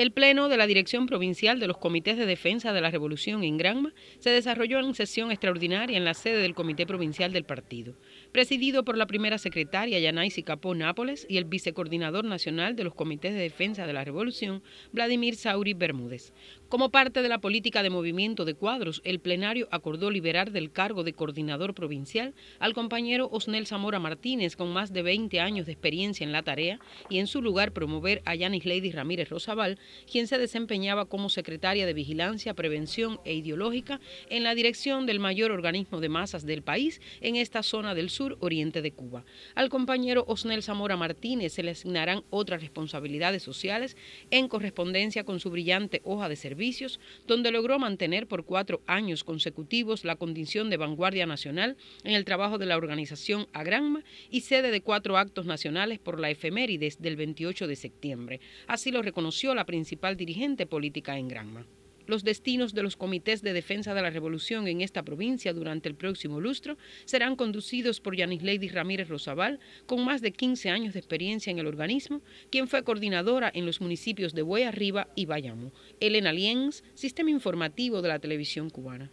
El Pleno de la Dirección Provincial de los Comités de Defensa de la Revolución en Granma se desarrolló en sesión extraordinaria en la sede del Comité Provincial del partido, presidido por la primera secretaria Yanaisi Capó Nápoles y el vicecoordinador nacional de los Comités de Defensa de la Revolución, Vladimir Sauri Bermúdez. Como parte de la política de movimiento de cuadros, el plenario acordó liberar del cargo de coordinador provincial al compañero Osnel Zamora Martínez, con más de 20 años de experiencia en la tarea, y en su lugar promover a Yanis Lady Ramírez Rosabal quien se desempeñaba como secretaria de Vigilancia, Prevención e Ideológica en la dirección del mayor organismo de masas del país en esta zona del sur oriente de Cuba. Al compañero Osnel Zamora Martínez se le asignarán otras responsabilidades sociales en correspondencia con su brillante hoja de servicios, donde logró mantener por cuatro años consecutivos la condición de vanguardia nacional en el trabajo de la organización Agranma y sede de cuatro actos nacionales por la efemérides del 28 de septiembre. Así lo reconoció la principal principal dirigente política en Granma. Los destinos de los comités de defensa de la revolución en esta provincia durante el próximo lustro serán conducidos por Yanis Lady Ramírez Rosabal, con más de 15 años de experiencia en el organismo, quien fue coordinadora en los municipios de Buey Arriba y Bayamo. Elena Lienz, Sistema Informativo de la Televisión Cubana.